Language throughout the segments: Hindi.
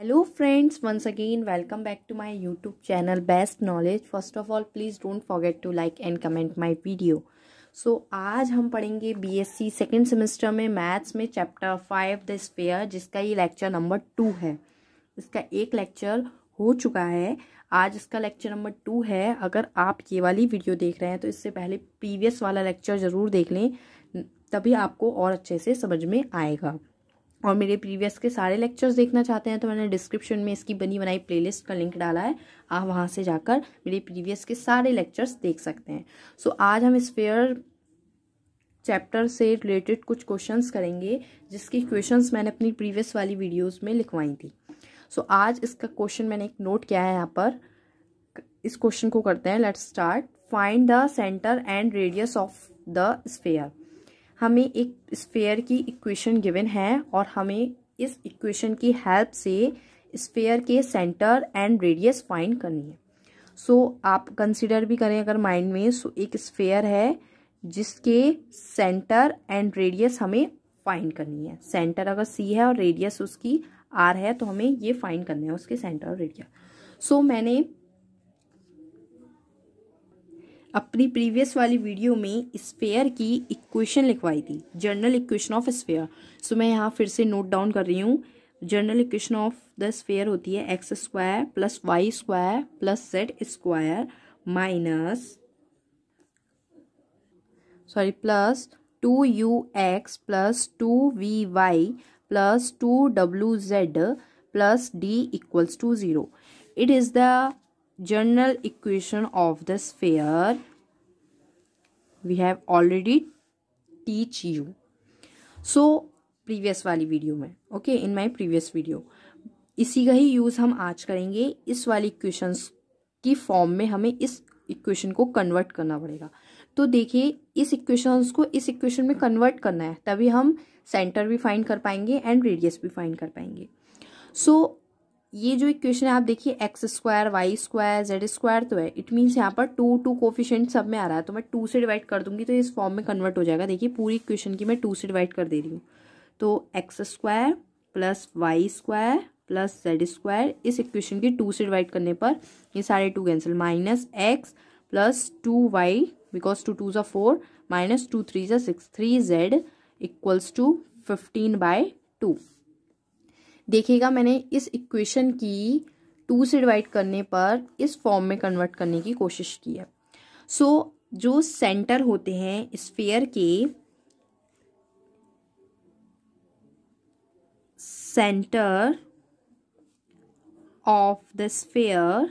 hello friends once again welcome back to my YouTube channel best knowledge first of all please don't forget to like and comment my video so आज हम पढ़ेंगे बीएससी सेकेंड सेमेस्टर में मैथ्स में चैप्टर फाइव द स्पेयर जिसका ये लेक्चर नंबर टू है इसका एक लेक्चर हो चुका है आज इसका लेक्चर नंबर टू है अगर आप ये वाली वीडियो देख रहे हैं तो इससे पहले प्रीवियस वाला लेक्चर ज़रूर देख लें तभी आपको और अच्छे से समझ में आएगा और मेरे प्रीवियस के सारे लेक्चर्स देखना चाहते हैं तो मैंने डिस्क्रिप्शन में इसकी बनी बनाई प्लेलिस्ट का लिंक डाला है आप वहाँ से जाकर मेरे प्रीवियस के सारे लेक्चर्स देख सकते हैं सो so, आज हम स्पेयर चैप्टर से रिलेटेड कुछ क्वेश्चंस करेंगे जिसकी क्वेश्चंस मैंने अपनी प्रीवियस वाली वीडियोस में लिखवाई थी सो so, आज इसका क्वेश्चन मैंने एक नोट किया है यहाँ पर इस क्वेश्चन को करते हैं let's start find the centre and radius of the sphere हमें एक स्पेयर की इक्वेशन गिवन है और हमें इस इक्वेशन की हेल्प से स्पेयर के सेंटर एंड रेडियस फाइंड करनी है सो so, आप कंसिडर भी करें अगर माइंड में सो so एक स्पेयर है जिसके सेंटर एंड रेडियस हमें फाइंड करनी है सेंटर अगर सी है और रेडियस उसकी आर है तो हमें ये फाइंड करना है उसके सेंटर और रेडियस सो so, मैंने अपनी प्रीवियस वाली वीडियो में स्पेयर की इक्वेशन लिखवाई थी general equation of sphere so मैं यहाँ फिर से नोट डाउन कर रही हूँ general equation of the sphere होती है x square plus y square plus z square minus sorry plus two u x plus two v y plus two W z plus d equals to zero it is the general equation of the sphere we have already teach you so previous वाली वीडियो में ओके इन माई प्रीवियस वीडियो इसी का ही यूज हम आज करेंगे इस वाली इक्वेशन की फॉर्म में हमें इस इक्वेशन को कन्वर्ट करना पड़ेगा तो देखिए इस इक्वेशन को इस इक्वेशन में कन्वर्ट करना है तभी हम सेंटर भी फाइंड कर पाएंगे एंड रेडियस भी फाइंड कर पाएंगे सो so, ये जो इक्वेशन है आप देखिए x square y square z square तो है इट मीन्स यहाँ पर टू टू कोफिशेंट सब में आ रहा है तो मैं टू से डिवाइड कर दूंगी तो इस फॉर्म में कन्वर्ट हो जाएगा देखिए पूरी इक्वेशन की मैं टू से डिवाइड कर दे रही हूँ तो x square plus y square plus z square इस इक्वेशन की टू से डिवाइड करने पर ये सारे two cancel minus x plus two y because two two ज़ा फोर माइनस टू थ्री ज़ा six three z equals to fifteen by two देखिएगा मैंने इस इक्वेशन की टू से डिवाइड करने पर इस फॉर्म में कन्वर्ट करने की कोशिश की है सो so, जो सेंटर होते हैं स्फेयर के सेंटर ऑफ द स्फेयर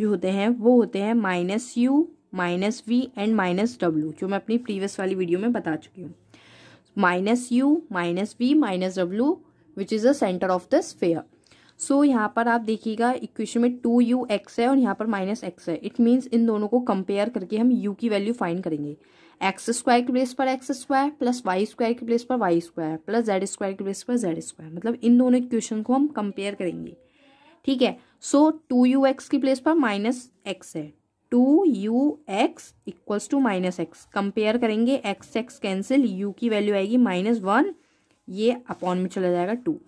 जो होते हैं वो होते हैं minus u minus v and minus डब्ल्यू जो मैं अपनी प्रीवियस वाली वीडियो में बता चुकी हूँ minus u minus v minus डब्ल्यू which is the centre of the sphere so यहाँ पर आप देखिएगा इक्वेशन में टू यू एक्स है और यहाँ पर माइनस एक्स है इट मीन्स इन दोनों को कंपेयर करके हम यू की वैल्यू फाइंड करेंगे एक्स स्क्वायर के प्लेस पर x square plus y square के प्लेस पर y square plus z square के प्लेस पर जेड स्क्वायर मतलब इन दोनों इक्वेशन को हम कंपेयर करेंगे ठीक है सो टू यू एक्स की प्लेस पर माइनस एक्स है two u x equals to minus x compare करेंगे एक्स एक्स कैंसिल यू की वैल्यू आएगी माइनस वन ये अपॉन में चला जाएगा टू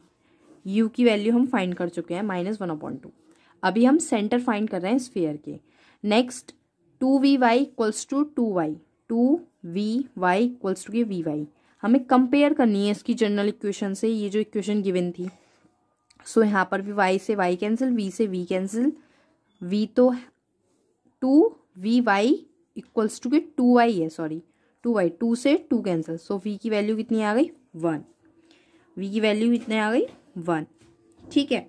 यू की वैल्यू हम फाइंड कर चुके हैं माइनस वन अपॉन टू अभी हम सेंटर फाइंड कर रहे हैं स्फेयर के next two v y equals to two y two v y equals to ये वी वाई हमें कंपेयर करनी है इसकी जनरल इक्वेशन से ये जो इक्वेशन गिवन थी सो so, यहाँ पर भी वाई से वाई कैंसिल वी से वी कैंसिल वी तो two v y equals to के टू वाई है सॉरी टू वाई टू से टू कैंसिल सो वी की वैल्यू कितनी आ गई वन वी की वैल्यू कितनी आ गई वन ठीक है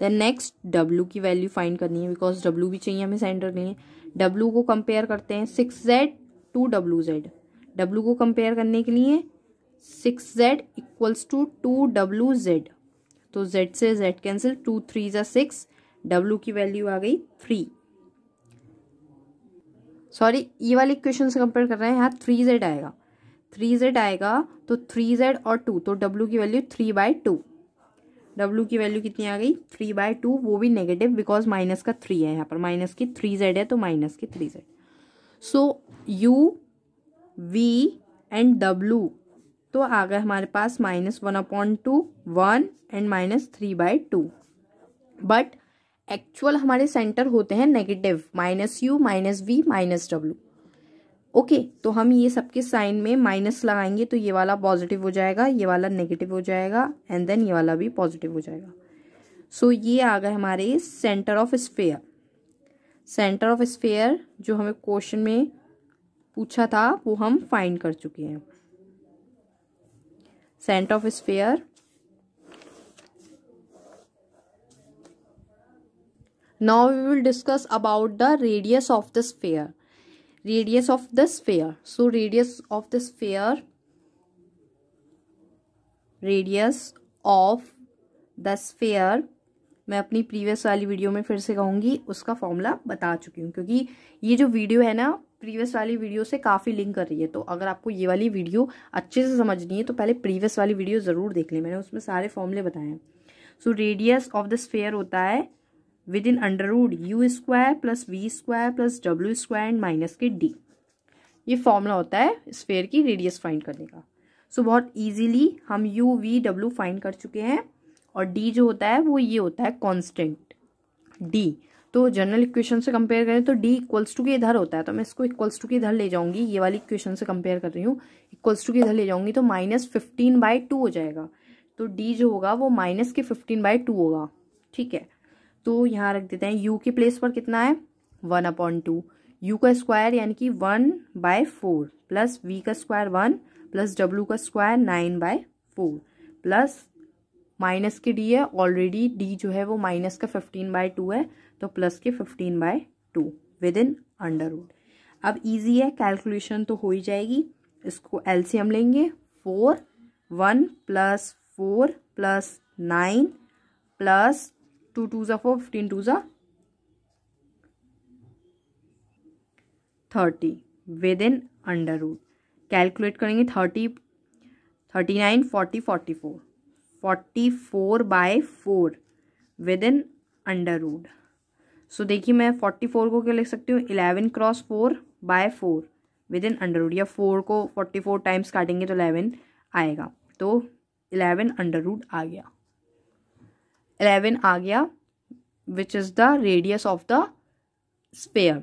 देन नेक्स्ट डब्लू की वैल्यू फाइंड करनी है बिकॉज डब्ल्यू भी चाहिए हमें सेंटर के लिए डब्लू को कंपेयर करते हैं six Z two W Z W को कंपेयर करने के लिए six Z equals to two W Z तो जेड से जेड कैंसिल टू थ्री ज़ा सिक्स डब्ल्यू की वैल्यू आ गई थ्री सॉरी ये वाले क्वेश्चन से कंपेयर कर रहे हैं यहाँ थ्री जेड आएगा थ्री जेड आएगा तो थ्री जेड और टू तो डब्ल्यू की वैल्यू थ्री बाय टू डब्ल्यू की वैल्यू कितनी आ गई थ्री बाय टू वो भी नेगेटिव बिकॉज माइनस का थ्री है यहाँ पर माइनस की थ्री जेड है तो माइनस की three z so u v and डब्ल्यू तो आ गए हमारे पास minus one upon two one and minus three by two but actual हमारे सेंटर होते हैं negative minus u minus v minus डब्ल्यू ओके तो हम ये सबके साइन में माइनस लगाएंगे तो ये वाला पॉजिटिव हो जाएगा ये वाला नेगेटिव हो जाएगा एंड देन ये वाला भी पॉजिटिव हो जाएगा सो so, ये आ गए हमारे centre of sphere centre of sphere जो हमें क्वेश्चन में पूछा था वो हम फाइंड कर चुके हैं centre of sphere now we will discuss about the radius of the sphere radius of the sphere so radius of the sphere radius of the sphere मैं अपनी प्रीवियस वाली वीडियो में फिर से कहूँगी उसका फॉर्मूला बता चुकी हूँ क्योंकि ये जो वीडियो है ना प्रीवियस वाली वीडियो से काफ़ी लिंक कर रही है तो अगर आपको ये वाली वीडियो अच्छे से समझनी है तो पहले प्रीवियस वाली वीडियो ज़रूर देख लें मैंने उसमें सारे फॉर्मूले बताए हैं so radius of the sphere होता है within under root u square plus v square plus डब्ल्यू स्क्वायर एंड माइनस के डी ये फॉर्मूला होता है स्फेयर की रेडियस फाइंड करने का सो so, बहुत ईजीली हम यू वी डब्ल्यू फाइंड कर चुके हैं और डी जो होता है वो ये होता है कॉन्स्टेंट डी तो जनरल इक्वेशन से कंपेयर करें तो डी इक्वल्स टू के इधर होता है तो मैं इसको इक्वल्स टू के इधर ले जाऊंगी ये वाली इक्वेशन से कंपेयर कर रही हूँ इक्वल्स टू के इधर ले जाऊंगी तो माइनस फिफ्टीन बाई टू हो जाएगा तो डी जो होगा वो माइनस के फिफ्टीन बाई टू होगा ठीक है तो यहाँ रख देते हैं यू के प्लेस पर कितना है वन अपॉन टू यू का स्क्वायर यानी कि one by four plus v का स्क्वायर वन प्लस डब्ल्यू का square nine by four plus minus के डी है ऑलरेडी डी जो है वो माइनस का फिफ्टीन बाय टू है तो प्लस के fifteen by two within under root अब इजी है कैलकुलेशन तो हो ही जाएगी इसको एलसीएम लेंगे four one plus four plus nine plus two two ज़ा फोर फिफ्टीन टू ज़ा thirty within under root calculate करेंगे thirty thirty nine forty forty four forty four by four within under root so देखिए मैं फोर्टी फोर को क्या लिख सकती हूँ eleven cross four by four within under root या फोर को फोर्टी फोर टाइम्स काटेंगे तो इलेवन आएगा तो इलेवन अंडर रूट आ गया एलेवन आ गया which is the radius of the sphere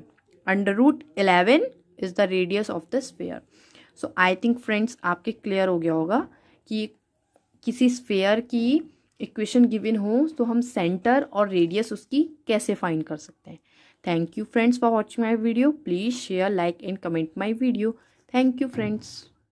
under root eleven is the radius of the sphere so I think friends आपके क्लियर हो गया होगा कि किसी स्पेयर की इक्वेशन गिविन हो तो हम सेंटर और रेडियस उसकी कैसे फाइंड कर सकते हैं thank you friends for watching my video please share like and comment my video thank you friends